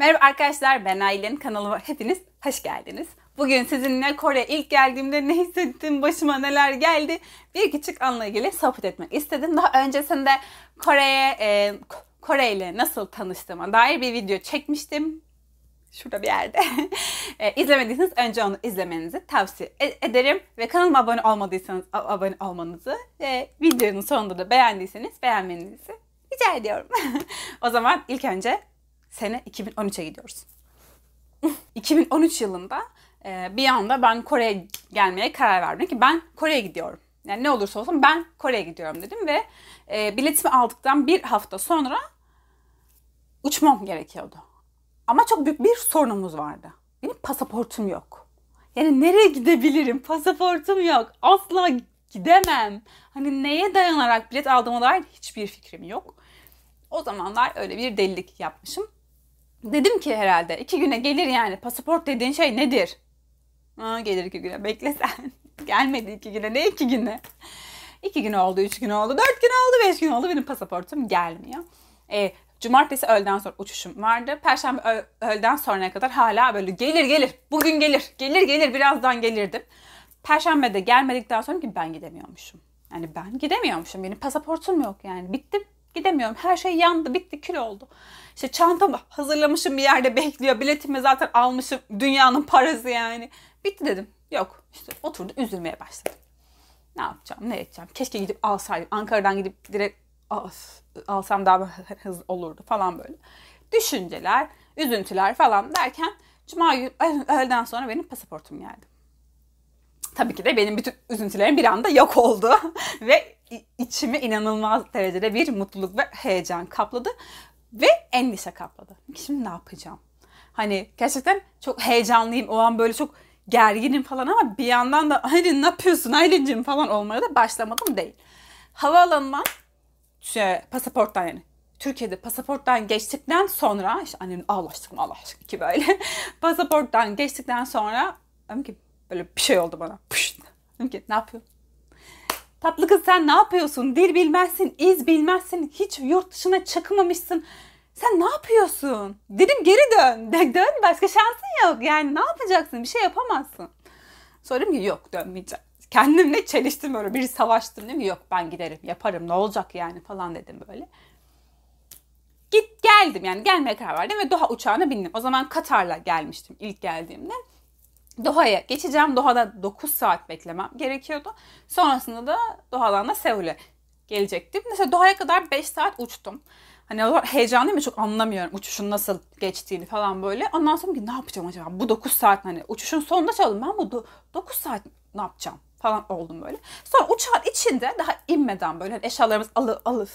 Merhaba arkadaşlar ben Aylin. Kanalıma hepiniz hoş geldiniz. Bugün sizinle Kore ilk geldiğimde ne hissettim, başıma neler geldi bir küçük anla ilgili sohbet etmek istedim. Daha öncesinde Kore'ye, e, Kore ile nasıl tanıştığıma dair bir video çekmiştim. Şurada bir yerde. e, izlemediyseniz önce onu izlemenizi tavsiye e, ederim. Ve kanalıma abone olmadıysanız abone olmanızı, ve videonun sonunda da beğendiyseniz beğenmenizi rica ediyorum. o zaman ilk önce Sene 2013'e gidiyoruz. 2013 yılında e, bir anda ben Kore'ye gelmeye karar verdim ki ben Kore'ye gidiyorum. Yani ne olursa olsun ben Kore'ye gidiyorum dedim ve e, biletimi aldıktan bir hafta sonra uçmam gerekiyordu. Ama çok büyük bir sorunumuz vardı. Benim pasaportum yok. Yani nereye gidebilirim? Pasaportum yok. Asla gidemem. Hani neye dayanarak bilet aldığıma dair hiçbir fikrim yok. O zamanlar öyle bir delilik yapmışım. Dedim ki herhalde iki güne gelir yani pasaport dediğin şey nedir? Aa, gelir iki güne bekle sen. Gelmedi iki güne ne iki güne? İki gün oldu, üç gün oldu, dört gün oldu, beş gün oldu benim pasaportum gelmiyor. E, cumartesi öğleden sonra uçuşum vardı. Perşembe öğleden sonraya kadar hala böyle gelir gelir, bugün gelir, gelir gelir birazdan gelirdim. Perşembe de gelmedikten sonra ki ben gidemiyormuşum. Yani ben gidemiyormuşum. Benim pasaportum yok yani. Bittim. Gidemiyorum. Her şey yandı, bitti, kül oldu. İşte çantamı hazırlamışım bir yerde bekliyor. Biletimi zaten almışım. Dünyanın parası yani. Bitti dedim. Yok. İşte oturdu üzülmeye başladım. Ne yapacağım, ne edeceğim? Keşke gidip alsaydım. Ankara'dan gidip direkt alsam daha hızlı olurdu falan böyle. Düşünceler, üzüntüler falan derken Cuma öğleden sonra benim pasaportum geldi. Tabii ki de benim bütün üzüntülerim bir anda yok oldu ve içimi inanılmaz derecede bir mutluluk ve heyecan kapladı ve endişe kapladı. Şimdi ne yapacağım? Hani gerçekten çok heyecanlıyım. O an böyle çok gerginim falan ama bir yandan da Aylin ne yapıyorsun Aylin'cim falan olmaya da başlamadım değil. Havaalanından şey, pasaporttan yani Türkiye'de pasaporttan geçtikten sonra işte annem Allah aşkına Allah ki böyle pasaporttan geçtikten sonra dedim ki böyle bir şey oldu bana. Püşt. Dedim ki ne yapıyor? Tatlı kız sen ne yapıyorsun? Dil bilmezsin, iz bilmezsin. Hiç yurt dışına çakmamışsın. Sen ne yapıyorsun? Dedim geri dön. De, dön başka şansın yok. Yani ne yapacaksın? Bir şey yapamazsın. Sonra dedim ki yok dönmeyeceğim. Kendimle çeliştim öyle bir savaştım değil mi? Yok ben giderim yaparım ne olacak yani falan dedim böyle. Git geldim yani gelmeye karar verdim ve daha uçağına bindim. O zaman Katar'la gelmiştim ilk geldiğimde. Doha'ya geçeceğim. Doha'da 9 saat beklemem gerekiyordu. Sonrasında da Doha'dan da Seul'e gelecektim. Mesela Doha'ya kadar 5 saat uçtum. Hani heyecanlıyım ya çok anlamıyorum uçuşun nasıl geçtiğini falan böyle. Ondan sonra ki ne yapacağım acaba? Bu 9 saat hani uçuşun sonunda çaldım. Ben bu 9 saat ne yapacağım falan oldum böyle. Sonra uçağın içinde daha inmeden böyle hani eşyalarımız alır alır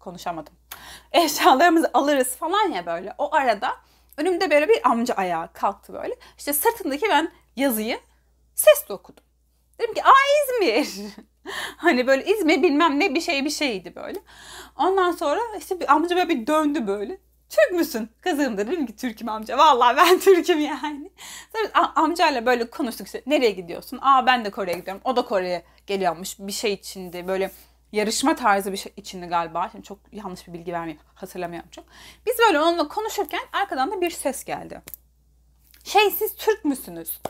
konuşamadım. Eşyalarımızı alırız falan ya böyle. O arada önümde böyle bir amca ayağa kalktı böyle. İşte sırtındaki ben yazıyı sesli okudum. Dedim ki aa İzmir. hani böyle İzmir bilmem ne bir şey bir şeydi böyle. Ondan sonra işte bir amca böyle bir döndü böyle. Türk müsün? Kızım da dedim ki Türk'üm amca. Vallahi ben Türk'üm yani. Sonra amcayla böyle konuştuk işte nereye gidiyorsun? Aa ben de Kore'ye gidiyorum. O da Kore'ye geliyormuş bir şey içinde böyle yarışma tarzı bir şey içinde galiba. Şimdi çok yanlış bir bilgi vermeyeyim. Hatırlamıyorum çok. Biz böyle onunla konuşurken arkadan da bir ses geldi. Şey siz Türk müsünüz?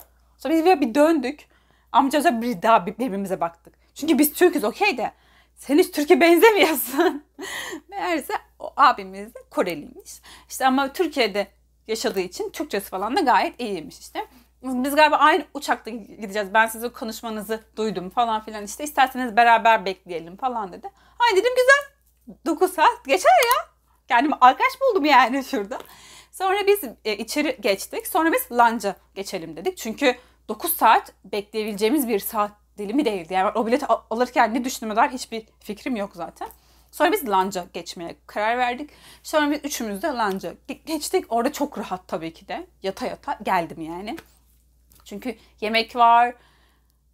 Sonra eve bir döndük. Amcamıza bir daha birbirimize baktık. Çünkü biz Türk'üz okey de sen hiç Türkiye benzemiyorsun. Meğerse o abimiz de Koreliymiş. İşte ama Türkiye'de yaşadığı için Türkçesi falan da gayet iyiymiş işte. Biz galiba aynı uçakta gideceğiz. Ben sizin konuşmanızı duydum falan filan işte. isterseniz beraber bekleyelim falan dedi. Ay dedim güzel. 9 saat geçer ya. Kendimi arkadaş buldum yani şurada. Sonra biz e, içeri geçtik. Sonra biz lanca geçelim dedik. Çünkü 9 saat bekleyebileceğimiz bir saat dilimi değildi. Yani o bileti alırken ne düşündüğüme dair hiçbir fikrim yok zaten. Sonra biz lanca geçmeye karar verdik. Sonra biz üçümüz de lanca geçtik. Orada çok rahat tabii ki de. Yata yata geldim yani. Çünkü yemek var,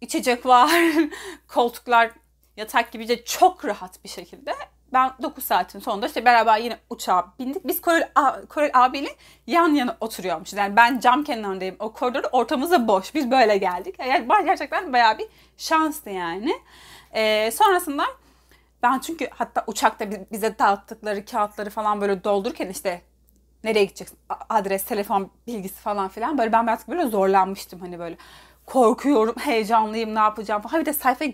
içecek var, koltuklar yatak gibi de çok rahat bir şekilde ben 9 saatin sonunda işte beraber yine uçağa bindik. Biz Korel, A, Korel abiyle yan yana oturuyormuşuz. Yani ben cam kenarındayım. O koridor ortamız da boş. Biz böyle geldik. Yani gerçekten bayağı bir şanstı yani. Ee, sonrasında ben çünkü hatta uçakta bize dağıttıkları kağıtları falan böyle doldururken işte nereye gideceksin adres telefon bilgisi falan filan böyle ben artık böyle zorlanmıştım hani böyle korkuyorum, heyecanlıyım, ne yapacağım falan. Bir de sayfayı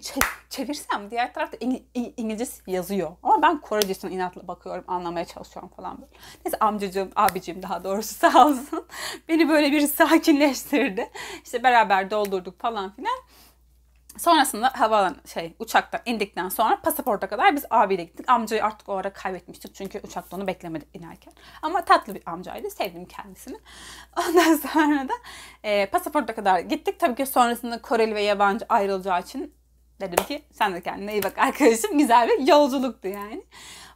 çevirsem diğer tarafta İng- İng- İngilizce yazıyor. Ama ben Korecesine inatla bakıyorum, anlamaya çalışıyorum falan böyle. Neyse amcacığım, abicim daha doğrusu sağ olsun. Beni böyle bir sakinleştirdi. İşte beraber doldurduk falan filan. Sonrasında havaalan şey uçakta indikten sonra pasaporta kadar biz abiyle gittik. Amcayı artık o ara kaybetmiştik çünkü uçakta onu beklemedik inerken. Ama tatlı bir amcaydı. Sevdim kendisini. Ondan sonra da e, pasaporta kadar gittik. Tabii ki sonrasında Koreli ve yabancı ayrılacağı için dedim ki sen de kendine iyi bak arkadaşım. Güzel bir yolculuktu yani.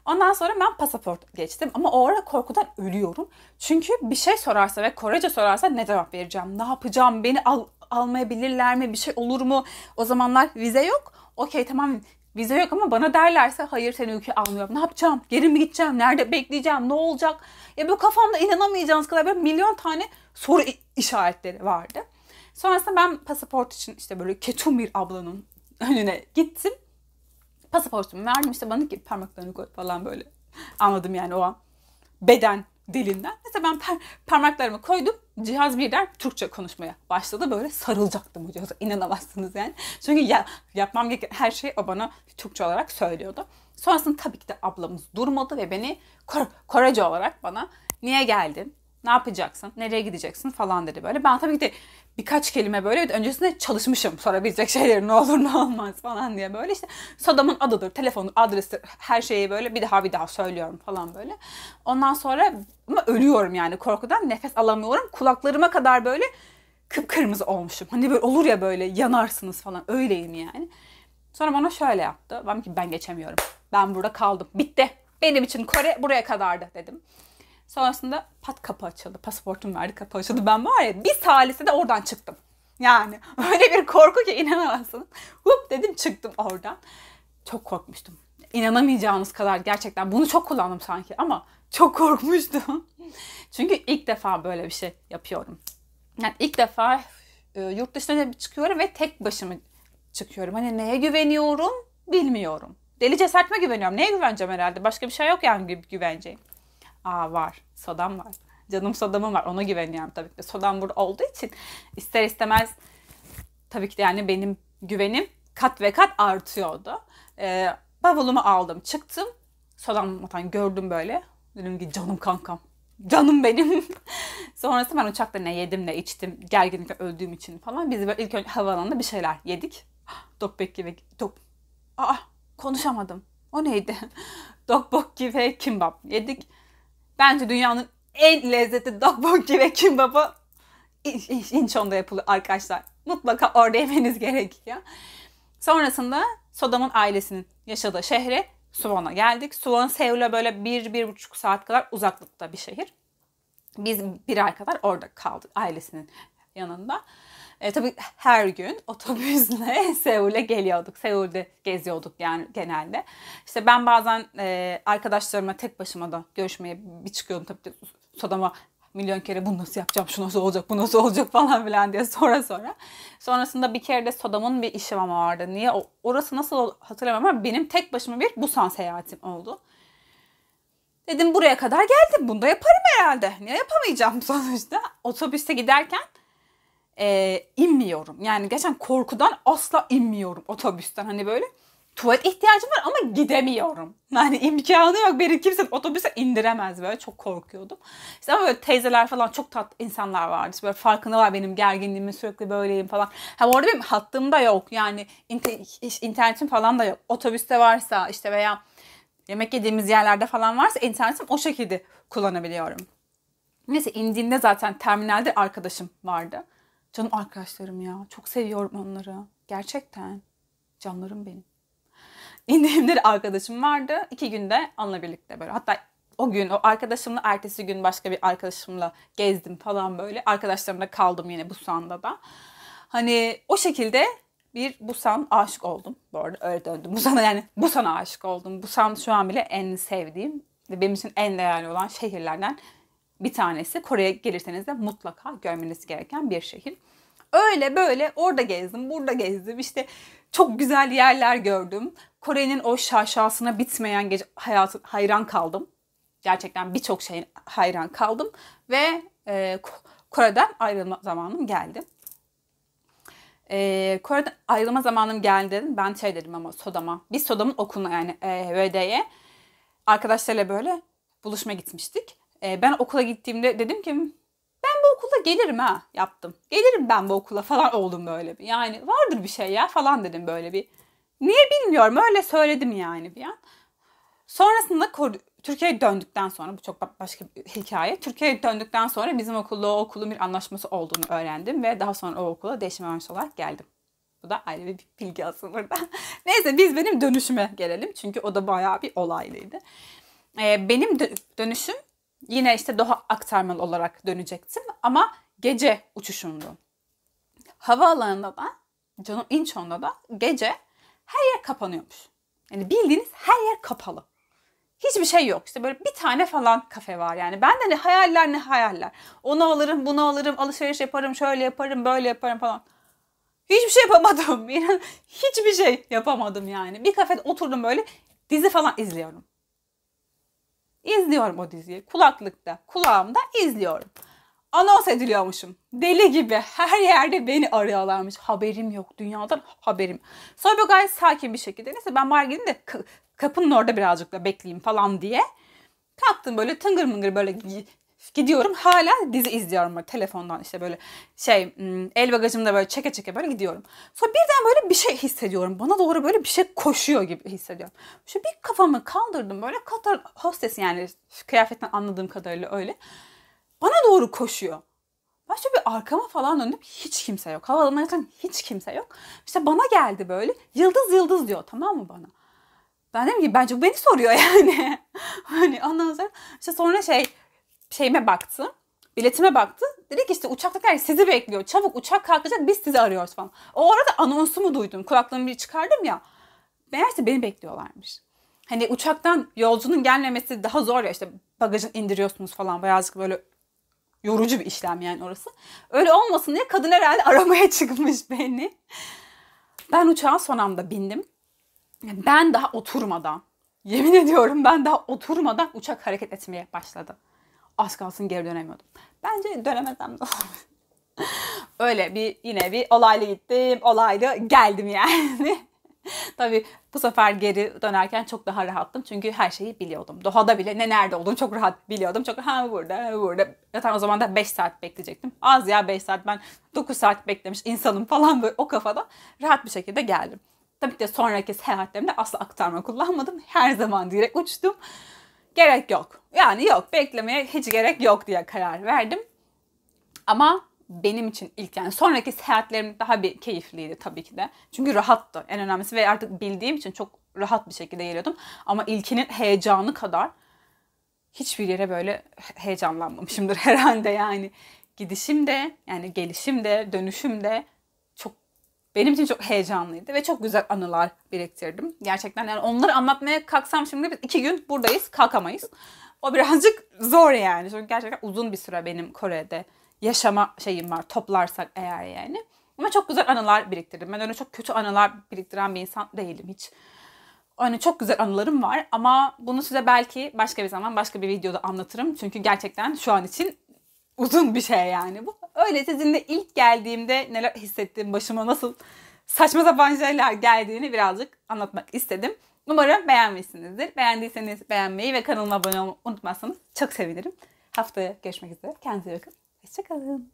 Ondan sonra ben pasaport geçtim ama o ara korkudan ölüyorum. Çünkü bir şey sorarsa ve Korece sorarsa ne cevap vereceğim, ne yapacağım, beni al, almayabilirler mi? Bir şey olur mu? O zamanlar vize yok. Okey tamam vize yok ama bana derlerse hayır seni ülke almıyorum. Ne yapacağım? Geri mi gideceğim? Nerede bekleyeceğim? Ne olacak? Ya bu kafamda inanamayacağınız kadar böyle milyon tane soru işaretleri vardı. Sonrasında ben pasaport için işte böyle ketum bir ablanın önüne gittim. Pasaportumu verdim işte bana ki parmaklarını koy falan böyle. Anladım yani o an. Beden dilinden. Mesela ben per parmaklarımı koydum. Cihaz birden Türkçe konuşmaya başladı. Böyle sarılacaktım bu cihaza. İnanamazsınız yani. Çünkü ya, yapmam gereken her şeyi o bana Türkçe olarak söylüyordu. Sonrasında tabii ki de ablamız durmadı ve beni Kore, Korece olarak bana niye geldin? Ne yapacaksın? Nereye gideceksin? falan dedi böyle. Ben tabii ki de birkaç kelime böyle öncesinde çalışmışım sorabilecek şeyleri ne olur ne olmaz falan diye böyle işte sodamın adıdır, telefonu, adresi her şeyi böyle bir daha bir daha söylüyorum falan böyle. Ondan sonra ama ölüyorum yani korkudan nefes alamıyorum. Kulaklarıma kadar böyle kıpkırmızı olmuşum. Hani böyle olur ya böyle yanarsınız falan öyleyim yani. Sonra bana şöyle yaptı. Ben ki ben geçemiyorum. Ben burada kaldım. Bitti. Benim için Kore buraya kadardı dedim. Sonrasında pat kapı açıldı. Pasaportum verdi kapı açıldı. Ben var ya bir salise de oradan çıktım. Yani öyle bir korku ki inanamazsınız. Hup dedim çıktım oradan. Çok korkmuştum. İnanamayacağınız kadar gerçekten bunu çok kullandım sanki ama çok korkmuştum. Çünkü ilk defa böyle bir şey yapıyorum. Yani ilk defa e, yurt dışına çıkıyorum ve tek başıma çıkıyorum. Hani neye güveniyorum bilmiyorum. Deli cesaretime güveniyorum. Neye güveneceğim herhalde? Başka bir şey yok yani güveneceğim. Aa var. Sodam var. Canım sodamım var. Ona güveniyorum tabii ki de. Sodam burada olduğu için ister istemez tabii ki de yani benim güvenim kat ve kat artıyordu. Ee, bavulumu aldım. Çıktım. Sodam zaten gördüm böyle. Dedim ki canım kankam. Canım benim. Sonrasında ben uçakta ne yedim ne içtim. Gerginlikle öldüğüm için falan. Biz böyle ilk önce havaalanında bir şeyler yedik. Dokbekki gibi, dok... Aa konuşamadım. O neydi? Dokbok gibi kimbap yedik. Bence dünyanın en lezzetli dogbonkçi ve kimbabı Incheon'da yapılıyor arkadaşlar. Mutlaka orada yemeniz gerekiyor. Sonrasında Sodam'ın ailesinin yaşadığı şehre Suwon'a geldik. suwon Seul'a böyle bir bir buçuk saat kadar uzaklıkta bir şehir. Biz bir ay kadar orada kaldık ailesinin yanında. E, tabii her gün otobüsle Seul'e geliyorduk. Seul'de geziyorduk yani genelde. İşte ben bazen e, arkadaşlarıma tek başıma da görüşmeye bir çıkıyordum tabii sodama milyon kere bunu nasıl yapacağım, şu nasıl olacak, bu nasıl olacak falan filan diye sonra sonra. Sonrasında bir kere de Sodam'ın bir işi ama vardı. Niye? Orası nasıl hatırlamam ama benim tek başıma bir Busan seyahatim oldu. Dedim buraya kadar geldim. Bunu da yaparım herhalde. Niye yapamayacağım sonuçta? Otobüste giderken e, inmiyorum. Yani geçen korkudan asla inmiyorum otobüsten. Hani böyle tuvalet ihtiyacım var ama gidemiyorum. Yani imkanı yok. Beni kimse otobüse indiremez böyle. Çok korkuyordum. İşte ama böyle teyzeler falan çok tatlı insanlar vardı. İşte böyle farkındalar benim gerginliğimin sürekli böyleyim falan. Hem orada benim hattım da yok. Yani internetim falan da yok. Otobüste varsa işte veya yemek yediğimiz yerlerde falan varsa internetim o şekilde kullanabiliyorum. Neyse indiğinde zaten terminalde arkadaşım vardı. Canım arkadaşlarım ya. Çok seviyorum onları. Gerçekten. Canlarım benim. İndiğim bir arkadaşım vardı. iki günde onunla birlikte böyle. Hatta o gün o arkadaşımla ertesi gün başka bir arkadaşımla gezdim falan böyle. Arkadaşlarımla kaldım yine Busan'da da. Hani o şekilde bir Busan aşık oldum. Bu arada öyle döndüm. Busan'a yani Busan'a aşık oldum. Busan şu an bile en sevdiğim ve benim için en değerli olan şehirlerden bir tanesi. Kore'ye gelirseniz de mutlaka görmeniz gereken bir şehir. Öyle böyle orada gezdim, burada gezdim. İşte çok güzel yerler gördüm. Kore'nin o şaşasına bitmeyen gece hayatı hayran kaldım. Gerçekten birçok şeyin hayran kaldım ve e, Kore'den ayrılma zamanım geldi. E, Kore'den ayrılma zamanım geldi dedim. Ben şey dedim ama Sodam'a. Biz Sodam'ın okuluna yani e, VD'ye arkadaşlarla böyle buluşma gitmiştik. E, ben okula gittiğimde dedim ki ben bu okula gelirim ha yaptım. Gelirim ben bu okula falan oldum böyle bir. Yani vardır bir şey ya falan dedim böyle bir. Niye bilmiyorum öyle söyledim yani bir an. Sonrasında Türkiye'ye döndükten sonra bu çok başka bir hikaye. Türkiye'ye döndükten sonra bizim okulda o okulun bir anlaşması olduğunu öğrendim ve daha sonra o okula değişim öğrencisi olarak geldim. Bu da ayrı bir bilgi aslında burada. Neyse biz benim dönüşüme gelelim çünkü o da bayağı bir olaylıydı. Ee, benim dönüşüm yine işte doğa aktarmalı olarak dönecektim ama gece uçuşumdu. Havaalanında da canım Incheon'da da gece her yer kapanıyormuş. Yani bildiğiniz her yer kapalı. Hiçbir şey yok. İşte böyle bir tane falan kafe var yani. Ben de ne hayaller ne hayaller. Onu alırım, bunu alırım, alışveriş yaparım, şöyle yaparım, böyle yaparım falan. Hiçbir şey yapamadım. İnan, hiçbir şey yapamadım yani. Bir kafede oturdum böyle dizi falan izliyorum. İzliyorum o diziyi. Kulaklıkta, kulağımda izliyorum. Anons ediliyormuşum. Deli gibi her yerde beni arıyorlarmış. Haberim yok dünyadan haberim. Sonra böyle gayet sakin bir şekilde. Neyse ben bari gideyim de kapının orada birazcık da bekleyeyim falan diye. Kalktım böyle tıngır mıngır böyle gidiyorum hala dizi izliyorum böyle telefondan işte böyle şey el bagajımda böyle çeke çeke böyle gidiyorum. Sonra birden böyle bir şey hissediyorum. Bana doğru böyle bir şey koşuyor gibi hissediyorum. Şu bir kafamı kaldırdım böyle Katar hostesi yani kıyafetten anladığım kadarıyla öyle. Bana doğru koşuyor. Başka bir arkama falan döndüm. Hiç kimse yok. Havalanına yakın hiç kimse yok. İşte bana geldi böyle. Yıldız yıldız diyor tamam mı bana? Ben dedim ki bence bu beni soruyor yani. hani ondan sonra işte sonra şey şeyime baktı. Biletime baktı. Dedi ki işte uçaktakiler sizi bekliyor. Çabuk uçak kalkacak biz sizi arıyoruz falan. O arada anonsumu duydum. Kulaklığımı bir çıkardım ya. Meğerse beni bekliyorlarmış. Hani uçaktan yolcunun gelmemesi daha zor ya işte bagajın indiriyorsunuz falan. Birazcık böyle yorucu bir işlem yani orası. Öyle olmasın diye kadın herhalde aramaya çıkmış beni. Ben uçağa son anda bindim. Ben daha oturmadan, yemin ediyorum ben daha oturmadan uçak hareket etmeye başladı az kalsın geri dönemiyordum. Bence dönemesem de Öyle bir yine bir olayla gittim, olayla geldim yani. Tabii bu sefer geri dönerken çok daha rahattım. Çünkü her şeyi biliyordum. Doğada bile ne nerede olduğunu çok rahat biliyordum. Çok ha burada, ha burada. Zaten o zaman da 5 saat bekleyecektim. Az ya 5 saat ben 9 saat beklemiş insanım falan böyle o kafada rahat bir şekilde geldim. Tabii ki de sonraki seyahatlerimde asla aktarma kullanmadım. Her zaman direkt uçtum gerek yok. Yani yok beklemeye hiç gerek yok diye karar verdim. Ama benim için ilk yani sonraki seyahatlerim daha bir keyifliydi tabii ki de. Çünkü rahattı en önemlisi ve artık bildiğim için çok rahat bir şekilde geliyordum. Ama ilkinin heyecanı kadar hiçbir yere böyle heyecanlanmamışımdır herhalde yani. Gidişim de yani gelişim de dönüşüm de benim için çok heyecanlıydı ve çok güzel anılar biriktirdim. Gerçekten yani onları anlatmaya kalksam şimdi biz iki gün buradayız kalkamayız. O birazcık zor yani. Çünkü gerçekten uzun bir süre benim Kore'de yaşama şeyim var toplarsak eğer yani. Ama çok güzel anılar biriktirdim. Ben öyle çok kötü anılar biriktiren bir insan değilim hiç. Yani çok güzel anılarım var ama bunu size belki başka bir zaman başka bir videoda anlatırım. Çünkü gerçekten şu an için uzun bir şey yani bu. Öyle sizinle ilk geldiğimde neler hissettiğim, başıma nasıl saçma sapan şeyler geldiğini birazcık anlatmak istedim. Umarım beğenmişsinizdir. Beğendiyseniz beğenmeyi ve kanalıma abone olmayı unutmazsanız çok sevinirim. Haftaya görüşmek üzere. Kendinize iyi bakın. Hoşçakalın.